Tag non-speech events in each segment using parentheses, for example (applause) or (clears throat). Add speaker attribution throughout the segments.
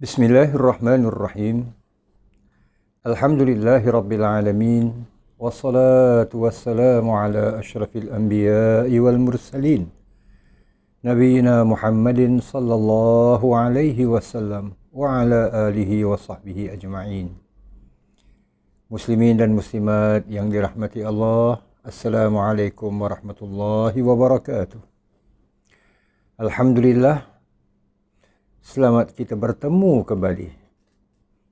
Speaker 1: بسم الله الرحمن الرحيم الحمد لله رب العالمين والصلاة والسلام على أشرف الأنبياء والمرسلين نبينا محمد صلى الله عليه وسلم وعلى آله وصحبه أجمعين Muslimin رحمة الله yang dirahmati ورحمة الله وبركاته الحمد لله Selamat kita bertemu kembali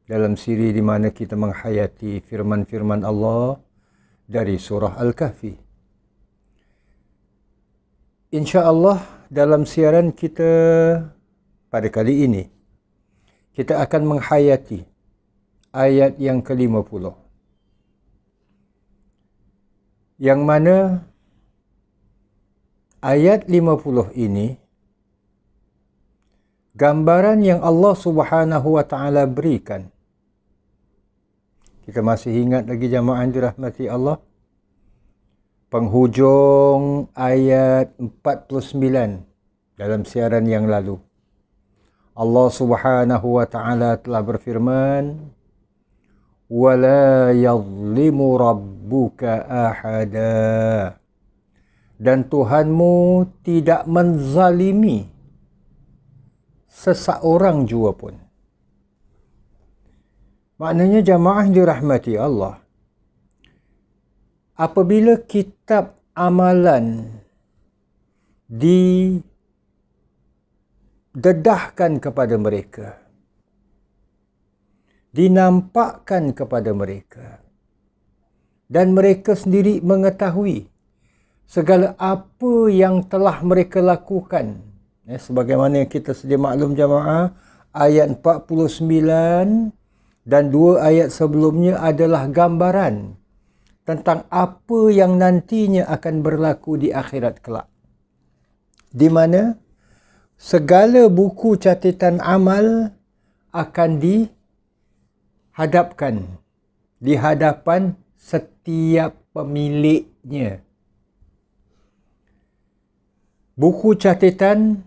Speaker 1: dalam siri di mana kita menghayati firman-firman Allah dari surah Al-Kahfi. Insya-Allah dalam siaran kita pada kali ini kita akan menghayati ayat yang ke-50. Yang mana ayat 50 ini gambaran yang Allah Subhanahu wa taala berikan. Kita masih ingat lagi jemaah yang dirahmati Allah penghujung ayat 49 dalam siaran yang lalu. Allah Subhanahu wa taala telah berfirman wala yadhlimu rabbuka ahada dan Tuhanmu tidak menzalimi seseorang jua pun. Maknanya jamaah dirahmati Allah. Apabila kitab amalan di dedahkan kepada mereka dinampakkan kepada mereka dan mereka sendiri mengetahui segala apa yang telah mereka lakukan Ya, sebagaimana kita sedia maklum jamaah, ayat 49 dan dua ayat sebelumnya adalah gambaran tentang apa yang nantinya akan berlaku di akhirat kelak. Di mana segala buku catatan amal akan dihadapkan di hadapan setiap pemiliknya. Buku catatan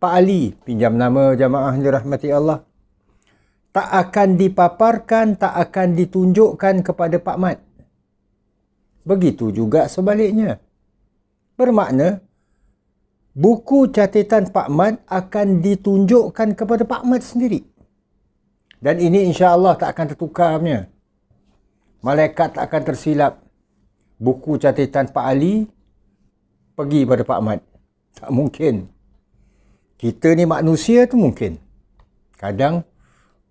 Speaker 1: Pak Ali pinjam nama jamaah dirahmati Allah tak akan dipaparkan tak akan ditunjukkan kepada Pak Mat begitu juga sebaliknya bermakna buku catatan Pak Mat akan ditunjukkan kepada Pak Mat sendiri dan ini insya-Allah tak akan tertukarnya malaikat tak akan tersilap buku catatan Pak Ali pergi pada Pak Mat tak mungkin kita ni manusia tu mungkin kadang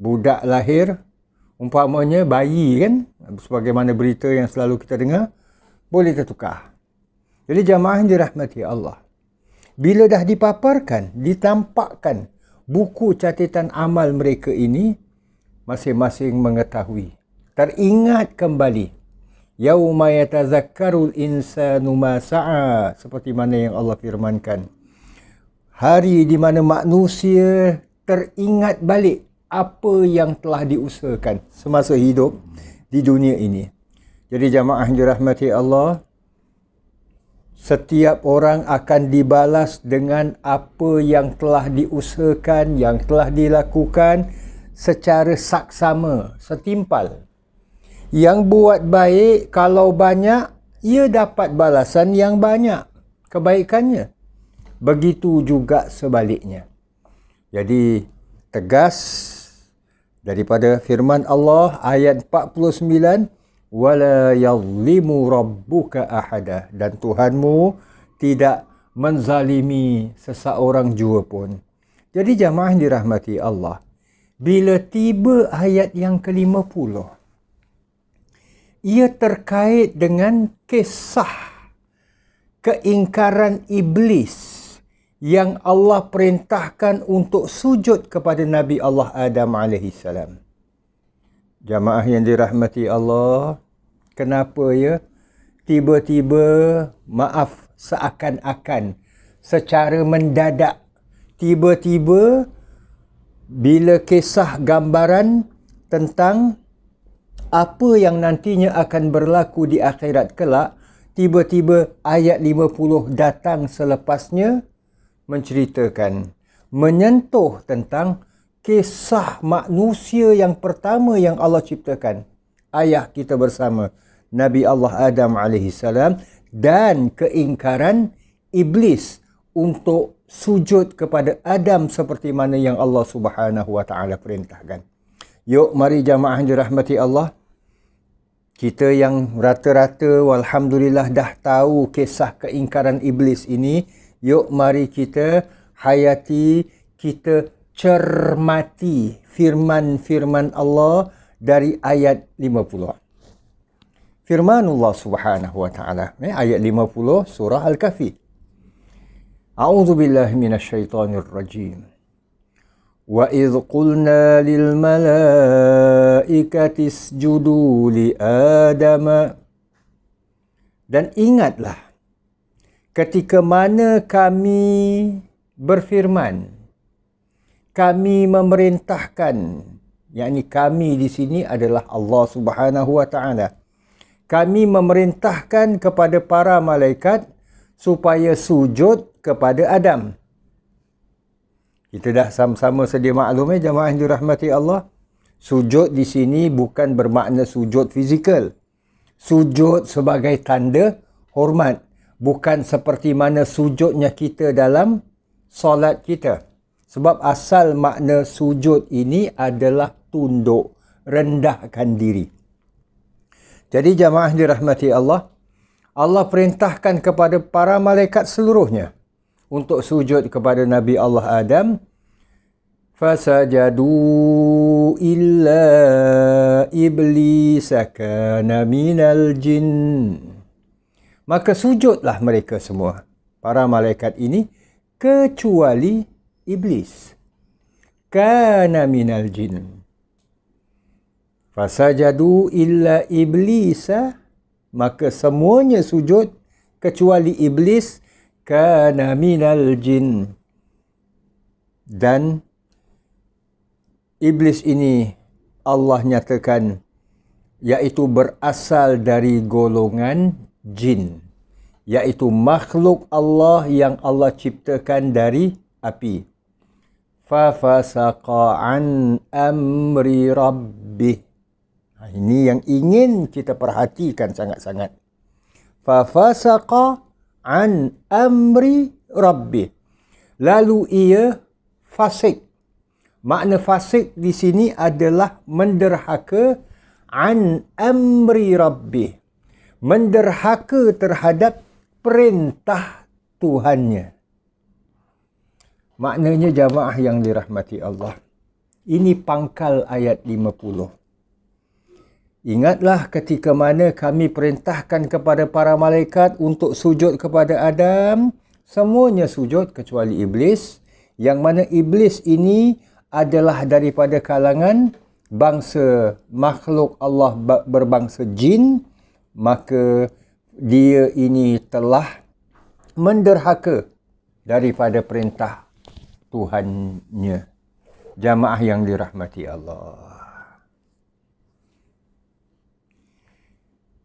Speaker 1: budak lahir umpamanya bayi kan sebagaimana berita yang selalu kita dengar boleh tertukar jadi jamaah yang dirahmati Allah bila dah dipaparkan ditampakkan buku catatan amal mereka ini masing-masing mengetahui teringat kembali yauma yatazakkarul insanu ma seperti mana yang Allah firmankan hari di mana manusia teringat balik apa yang telah diusahakan semasa hidup di dunia ini. Jadi jamaah dirahmati Allah, setiap orang akan dibalas dengan apa yang telah diusahakan, yang telah dilakukan secara saksama, setimpal. Yang buat baik kalau banyak, ia dapat balasan yang banyak kebaikannya begitu juga sebaliknya. Jadi tegas daripada firman Allah ayat 49 wala yazlimu rabbuka ahada dan Tuhanmu tidak menzalimi seseorang jua pun. Jadi jamaah dirahmati Allah, bila tiba ayat yang ke-50, ia terkait dengan kisah keingkaran iblis yang Allah perintahkan untuk sujud kepada Nabi Allah Adam alaihi Jamaah yang dirahmati Allah, kenapa ya tiba-tiba maaf seakan-akan secara mendadak tiba-tiba bila kisah gambaran tentang apa yang nantinya akan berlaku di akhirat kelak tiba-tiba ayat 50 datang selepasnya menceritakan menyentuh tentang kisah manusia yang pertama yang Allah ciptakan ayah kita bersama Nabi Allah Adam alaihi salam dan keingkaran iblis untuk sujud kepada Adam seperti mana yang Allah Subhanahu perintahkan. Yuk mari jamaah yang dirahmati Allah. Kita yang rata-rata walhamdulillah dah tahu kisah keingkaran iblis ini Yuk mari kita hayati, kita cermati firman-firman Allah dari ayat 50. Firman Allah Subhanahu wa taala, ayat 50 surah Al-Kahfi. A'udhu billahi minasyaitonir rajim. Wa idh qulna lil malaikati isjudu li Adama. Dan ingatlah ketika mana kami berfirman kami memerintahkan yakni kami di sini adalah Allah Subhanahu wa taala kami memerintahkan kepada para malaikat supaya sujud kepada Adam kita dah sama-sama sedia maklumnya eh jemaah yang dirahmati Allah sujud di sini bukan bermakna sujud fizikal sujud sebagai tanda hormat bukan seperti mana sujudnya kita dalam solat kita. Sebab asal makna sujud ini adalah tunduk, rendahkan diri. Jadi jamaah dirahmati Allah, Allah perintahkan kepada para malaikat seluruhnya untuk sujud kepada Nabi Allah Adam. Fasajadu illa iblis kana minal jinn maka sujudlah mereka semua para malaikat ini kecuali iblis kana minal jin fasajadu illa iblisa maka semuanya sujud kecuali iblis kana minal jin dan iblis ini Allah nyatakan iaitu berasal dari golongan jin iaitu makhluk Allah yang Allah ciptakan dari api fa fasaqa an amri rabbih ha, ini yang ingin kita perhatikan sangat-sangat. Fa fasaqa an amri rabbi. Lalu ia fasik. Makna fasik di sini adalah menderhaka an amri Rabbih menderhaka terhadap perintah Tuhannya. Maknanya jamaah yang dirahmati Allah. Ini pangkal ayat 50. Ingatlah ketika mana kami perintahkan kepada para malaikat untuk sujud kepada Adam. Semuanya sujud kecuali Iblis. Yang mana Iblis ini adalah daripada kalangan bangsa makhluk Allah berbangsa jin. Jin maka dia ini telah menderhaka daripada perintah Tuhannya. Jamaah yang dirahmati Allah.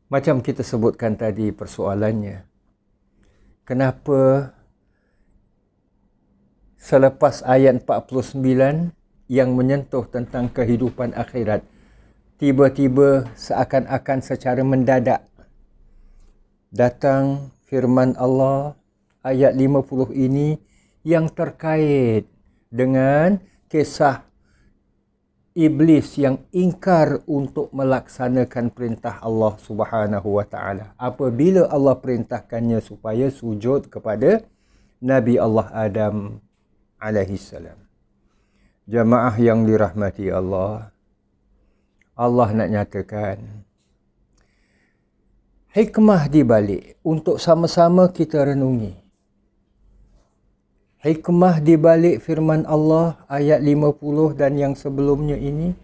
Speaker 1: Macam kita sebutkan tadi persoalannya. Kenapa selepas ayat 49 yang menyentuh tentang kehidupan akhirat tiba-tiba seakan-akan secara mendadak datang firman Allah ayat 50 ini yang terkait dengan kisah iblis yang ingkar untuk melaksanakan perintah Allah Subhanahu wa taala apabila Allah perintahkannya supaya sujud kepada Nabi Allah Adam alaihi salam jemaah yang dirahmati Allah Allah nak nyatakan. Hikmah di balik untuk sama-sama kita renungi. Hikmah di balik firman Allah ayat 50 dan yang sebelumnya ini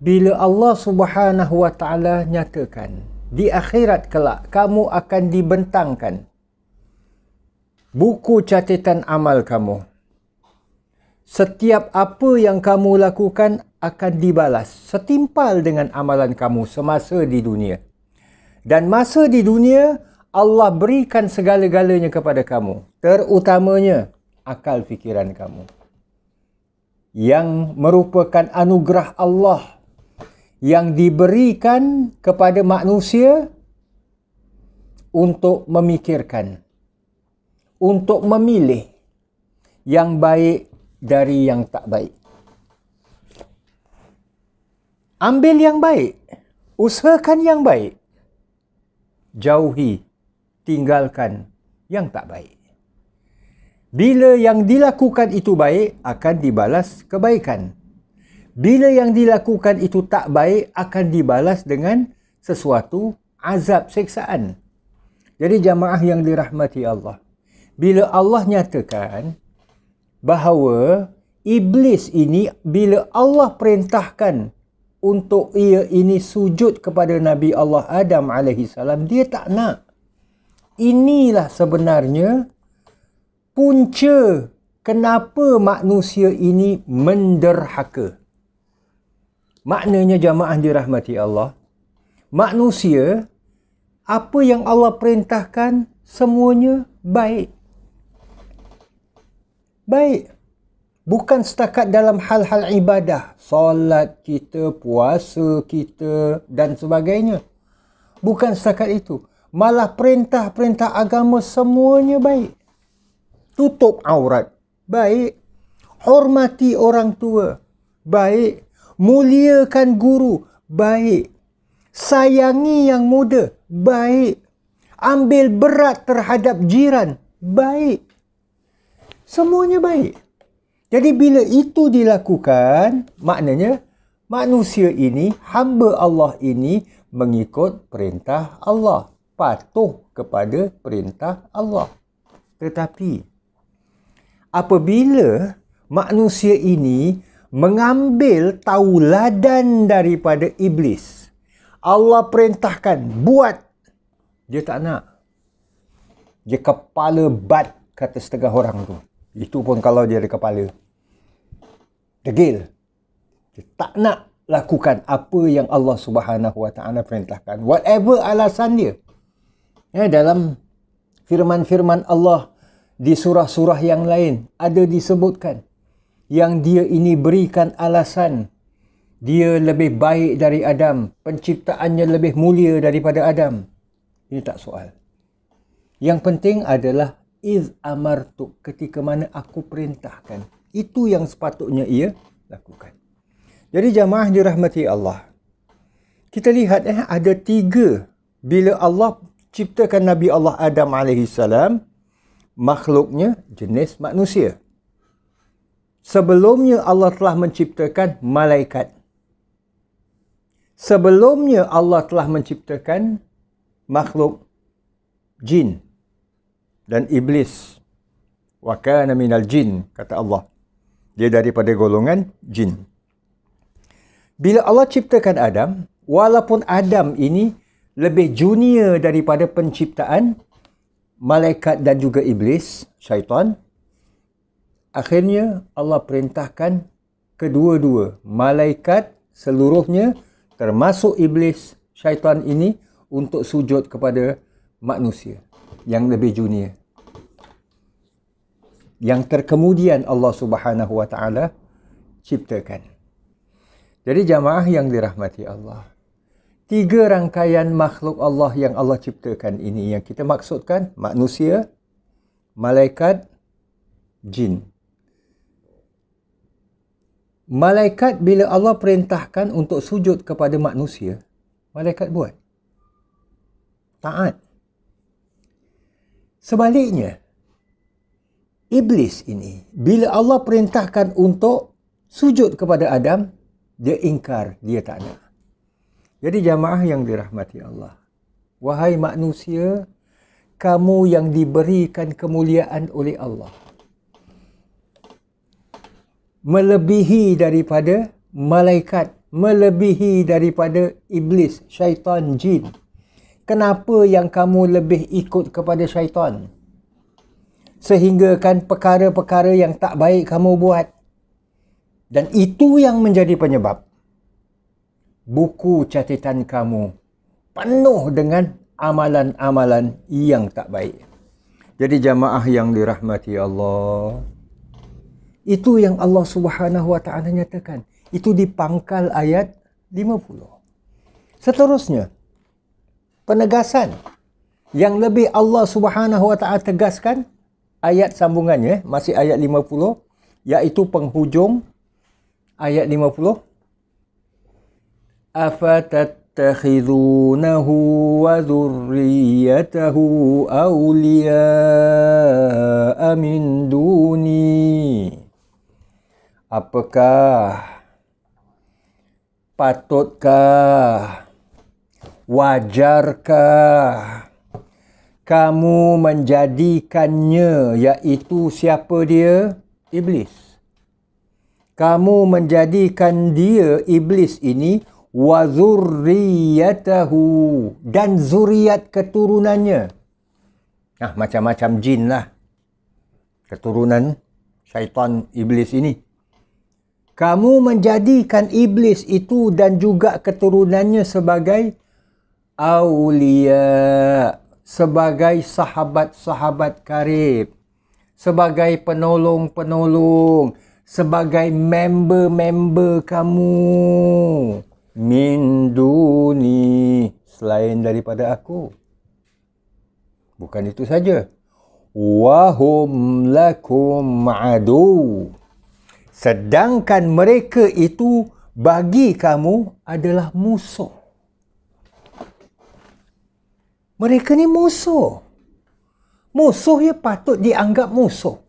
Speaker 1: bila Allah Subhanahu wa taala nyatakan di akhirat kelak kamu akan dibentangkan buku catatan amal kamu setiap apa yang kamu lakukan akan dibalas setimpal dengan amalan kamu semasa di dunia. Dan masa di dunia, Allah berikan segala-galanya kepada kamu. Terutamanya, akal fikiran kamu. Yang merupakan anugerah Allah yang diberikan kepada manusia untuk memikirkan, untuk memilih yang baik dari yang tak baik. Ambil yang baik. Usahakan yang baik. Jauhi, tinggalkan yang tak baik. Bila yang dilakukan itu baik, akan dibalas kebaikan. Bila yang dilakukan itu tak baik, akan dibalas dengan sesuatu azab seksaan. Jadi jamaah yang dirahmati Allah. Bila Allah nyatakan bahawa iblis ini bila Allah perintahkan untuk ia ini sujud kepada Nabi Allah Adam alaihi salam dia tak nak inilah sebenarnya punca kenapa manusia ini menderhaka maknanya jemaah dirahmati Allah manusia apa yang Allah perintahkan semuanya baik baik bukan setakat dalam hal-hal ibadah, solat kita, puasa kita dan sebagainya. Bukan setakat itu, malah perintah-perintah agama semuanya baik. Tutup aurat, baik. Hormati orang tua, baik. Muliakan guru, baik. Sayangi yang muda, baik. Ambil berat terhadap jiran, baik. Semuanya baik. Jadi bila itu dilakukan, maknanya manusia ini, hamba Allah ini mengikut perintah Allah. Patuh kepada perintah Allah. Tetapi, apabila manusia ini mengambil tauladan daripada iblis, Allah perintahkan, buat. Dia tak nak. Dia kepala bat, kata setengah orang tu. Itu pun kalau dia ada kepala. Degil. Dia tak nak lakukan apa yang Allah Subhanahu Wa Taala perintahkan. Whatever alasan dia. Ya, dalam firman-firman Allah di surah-surah yang lain ada disebutkan yang dia ini berikan alasan dia lebih baik dari Adam, penciptaannya lebih mulia daripada Adam. Ini tak soal. Yang penting adalah iz amartu ketika mana aku perintahkan itu yang sepatutnya ia lakukan jadi jamaah dirahmati Allah kita lihat eh ada tiga bila Allah ciptakan Nabi Allah Adam alaihi salam makhluknya jenis manusia sebelumnya Allah telah menciptakan malaikat sebelumnya Allah telah menciptakan makhluk jin dan iblis. Wa kana minal jin, kata Allah. Dia daripada golongan jin. Bila Allah ciptakan Adam, walaupun Adam ini lebih junior daripada penciptaan malaikat dan juga iblis, syaitan, akhirnya Allah perintahkan kedua-dua malaikat seluruhnya termasuk iblis syaitan ini untuk sujud kepada manusia yang lebih junior yang terkemudian Allah Subhanahu wa taala ciptakan. Jadi jamaah yang dirahmati Allah. Tiga rangkaian makhluk Allah yang Allah ciptakan ini yang kita maksudkan manusia, malaikat, jin. Malaikat bila Allah perintahkan untuk sujud kepada manusia, malaikat buat. Taat. Sebaliknya, iblis ini bila Allah perintahkan untuk sujud kepada Adam dia ingkar dia tak nak jadi jamaah yang dirahmati Allah wahai manusia kamu yang diberikan kemuliaan oleh Allah melebihi daripada malaikat melebihi daripada iblis syaitan jin kenapa yang kamu lebih ikut kepada syaitan sehinggakan perkara-perkara yang tak baik kamu buat. Dan itu yang menjadi penyebab buku catatan kamu penuh dengan amalan-amalan yang tak baik. Jadi jamaah yang dirahmati Allah, itu yang Allah Subhanahu Wa Taala nyatakan. Itu di pangkal ayat 50. Seterusnya, penegasan yang lebih Allah Subhanahu Wa Taala tegaskan ayat sambungannya masih ayat 50 iaitu penghujung ayat 50 afatattakhizunahu wa dhurriyyatahu awliya amin duni apakah patutkah wajarkah kamu menjadikannya iaitu siapa dia iblis kamu menjadikan dia iblis ini wa zurriyatahu dan zuriat keturunannya nah macam-macam jin lah keturunan syaitan iblis ini kamu menjadikan iblis itu dan juga keturunannya sebagai awliya sebagai sahabat-sahabat karib, sebagai penolong-penolong, sebagai member-member kamu. Min duni selain daripada aku. Bukan itu saja. Wahum lakum adu. Sedangkan mereka itu bagi kamu adalah musuh. Mereka ni musuh. Musuh ya patut dianggap musuh.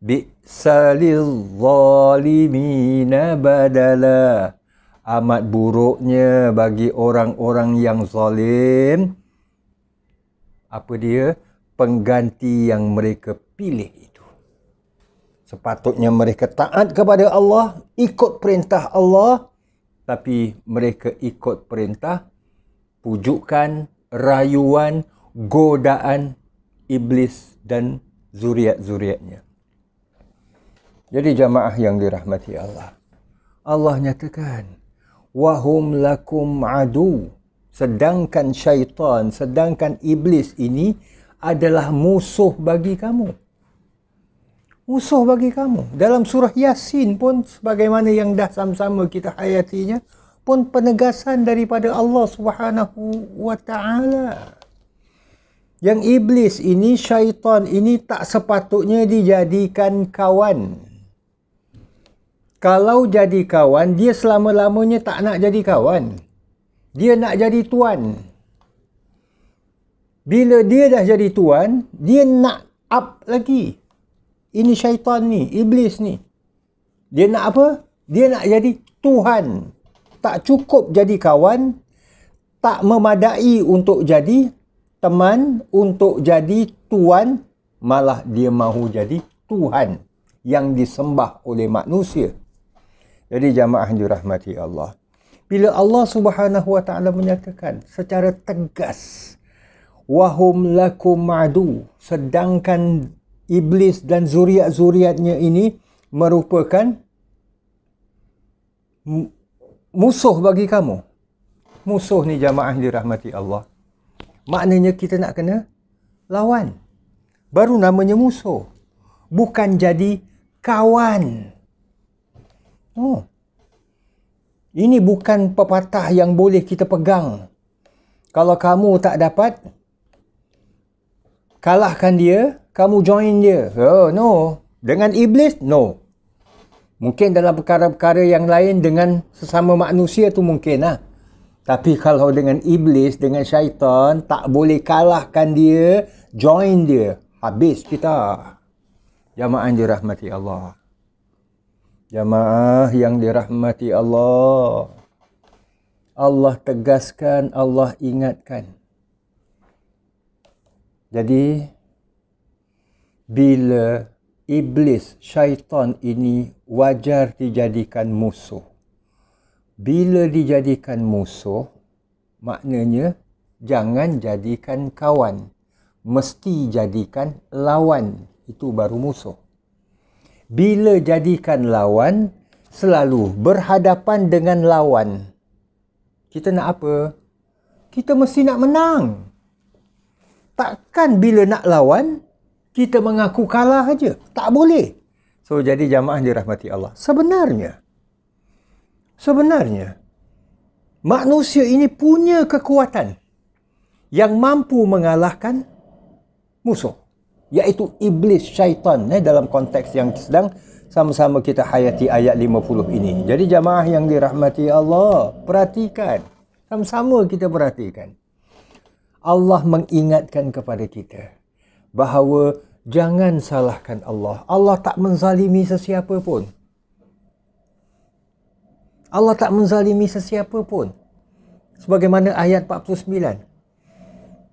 Speaker 1: Bi salil zalimina badala. Amat buruknya bagi orang-orang yang zalim. Apa dia? Pengganti yang mereka pilih itu. Sepatutnya mereka taat kepada Allah, ikut perintah Allah. Tapi mereka ikut perintah pujukan, rayuan, godaan iblis dan zuriat-zuriatnya. Jadi jamaah yang dirahmati Allah. Allah nyatakan, Wahum lakum adu. Sedangkan syaitan, sedangkan iblis ini adalah musuh bagi kamu. Musuh bagi kamu. Dalam surah Yasin pun sebagaimana yang dah sama-sama kita hayatinya, pun penegasan daripada Allah Subhanahu wa taala. Yang iblis ini syaitan ini tak sepatutnya dijadikan kawan. Kalau jadi kawan, dia selama-lamanya tak nak jadi kawan. Dia nak jadi tuan. Bila dia dah jadi tuan, dia nak up lagi. Ini syaitan ni, iblis ni. Dia nak apa? Dia nak jadi tuhan tak cukup jadi kawan, tak memadai untuk jadi teman, untuk jadi tuan, malah dia mahu jadi Tuhan yang disembah oleh manusia. Jadi jamaah yang dirahmati Allah. Bila Allah Subhanahu Wa Taala menyatakan secara tegas wahum lakum madu sedangkan iblis dan zuriat-zuriatnya ini merupakan musuh bagi kamu. Musuh ni jamaah dirahmati Allah. Maknanya kita nak kena lawan. Baru namanya musuh. Bukan jadi kawan. Oh. Ini bukan pepatah yang boleh kita pegang. Kalau kamu tak dapat kalahkan dia, kamu join dia. Oh, no. Dengan iblis? No. Mungkin dalam perkara-perkara yang lain dengan sesama manusia tu mungkin lah. Tapi kalau dengan iblis, dengan syaitan, tak boleh kalahkan dia, join dia. Habis kita. Jamaah dirahmati Allah. Jamaah yang dirahmati Allah. Allah tegaskan, Allah ingatkan. Jadi, bila iblis syaitan ini wajar dijadikan musuh bila dijadikan musuh maknanya jangan jadikan kawan mesti jadikan lawan itu baru musuh bila jadikan lawan selalu berhadapan dengan lawan kita nak apa kita mesti nak menang takkan bila nak lawan kita mengaku kalah aja. Tak boleh. So jadi jamaah dirahmati Allah. Sebenarnya sebenarnya manusia ini punya kekuatan yang mampu mengalahkan musuh iaitu iblis syaitan eh, dalam konteks yang sedang sama-sama kita hayati ayat 50 ini. Jadi jamaah yang dirahmati Allah, perhatikan. Sama-sama kita perhatikan. Allah mengingatkan kepada kita bahawa jangan salahkan Allah. Allah tak menzalimi sesiapa pun. Allah tak menzalimi sesiapa pun. Sebagaimana ayat 49.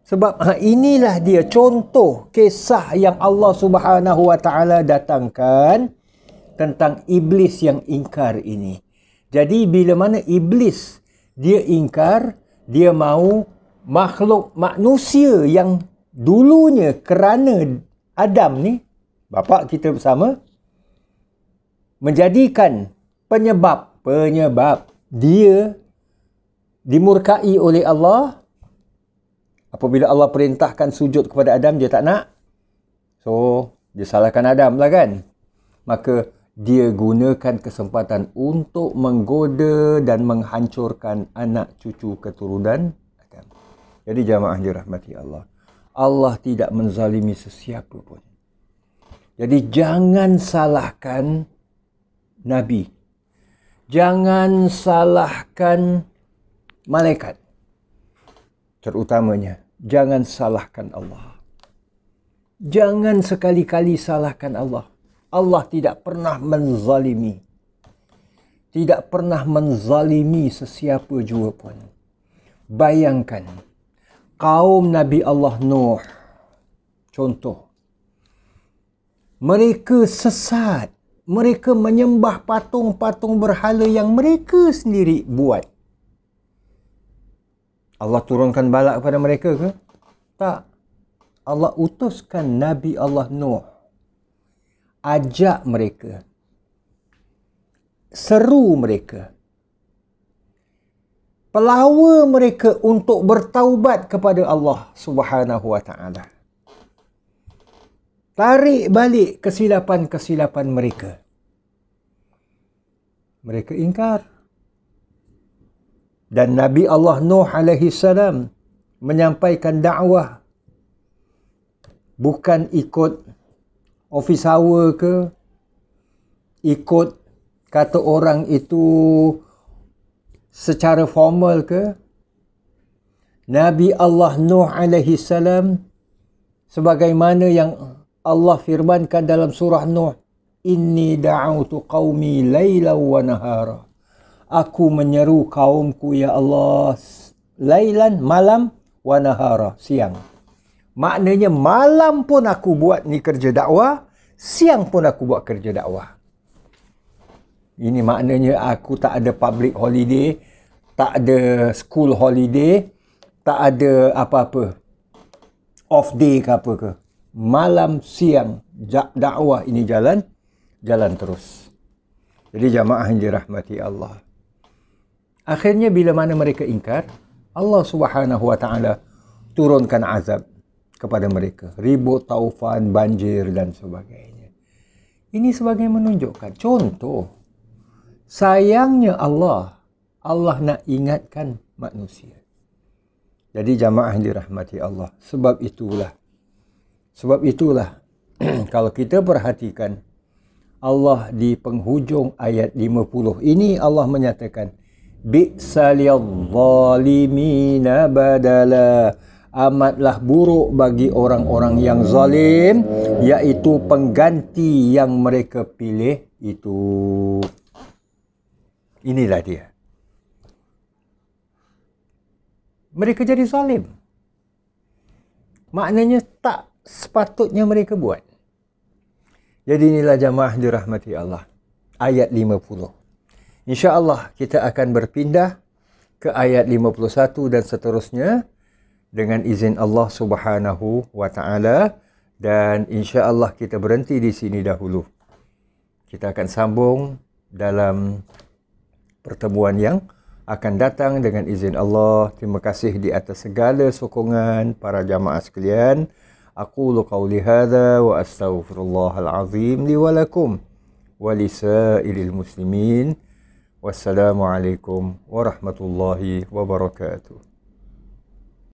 Speaker 1: Sebab ha, inilah dia contoh kisah yang Allah Subhanahu Wa Taala datangkan tentang iblis yang ingkar ini. Jadi bila mana iblis dia ingkar, dia mahu makhluk manusia yang dulunya kerana Adam ni, bapa kita bersama, menjadikan penyebab, penyebab dia dimurkai oleh Allah apabila Allah perintahkan sujud kepada Adam, dia tak nak. So, dia salahkan Adam lah kan. Maka, dia gunakan kesempatan untuk menggoda dan menghancurkan anak cucu keturunan Jadi, jamaah dirahmati Allah. Allah tidak menzalimi sesiapa pun. Jadi jangan salahkan Nabi. Jangan salahkan malaikat. Terutamanya, jangan salahkan Allah. Jangan sekali-kali salahkan Allah. Allah tidak pernah menzalimi. Tidak pernah menzalimi sesiapa jua pun. Bayangkan, kaum Nabi Allah Nuh contoh mereka sesat mereka menyembah patung-patung berhala yang mereka sendiri buat Allah turunkan balak kepada mereka ke tak Allah utuskan Nabi Allah Nuh ajak mereka seru mereka pelawa mereka untuk bertaubat kepada Allah Subhanahu Wa Taala. Tarik balik kesilapan-kesilapan mereka. Mereka ingkar. Dan Nabi Allah Nuh alaihi salam menyampaikan dakwah bukan ikut office hour ke ikut kata orang itu secara formal ke Nabi Allah Nuh alaihi salam sebagaimana yang Allah firmankan dalam surah Nuh inni da'utu qaumi laila wa nahara aku menyeru kaumku ya Allah lailan malam wa nahara siang maknanya malam pun aku buat ni kerja dakwah siang pun aku buat kerja dakwah ini maknanya aku tak ada public holiday, tak ada school holiday, tak ada apa-apa. Off day ke apa ke. Malam siang dakwah ini jalan, jalan terus. Jadi jamaah yang dirahmati Allah. Akhirnya bila mana mereka ingkar, Allah Subhanahu Wa Taala turunkan azab kepada mereka. Ribut, taufan, banjir dan sebagainya. Ini sebagai menunjukkan contoh Sayangnya Allah, Allah nak ingatkan manusia. Jadi jamaah dirahmati Allah. Sebab itulah. Sebab itulah. (clears throat) kalau kita perhatikan. Allah di penghujung ayat 50. Ini Allah menyatakan. bi Bi'salil zalimina badala. Amatlah buruk bagi orang-orang yang zalim. yaitu pengganti yang mereka pilih Itu. Inilah dia. Mereka jadi zalim. Maknanya tak sepatutnya mereka buat. Jadi inilah jamaah dirahmati Allah. Ayat 50. Allah kita akan berpindah ke ayat 51 dan seterusnya dengan izin Allah subhanahu wa ta'ala dan Allah kita berhenti di sini dahulu. Kita akan sambung dalam pertemuan yang akan datang dengan izin Allah. Terima kasih di atas segala sokongan para jamaah sekalian. Aku qawli hadha wa astaghfirullahal azim li wa lakum wa li sa'iril muslimin. Wassalamualaikum warahmatullahi wabarakatuh.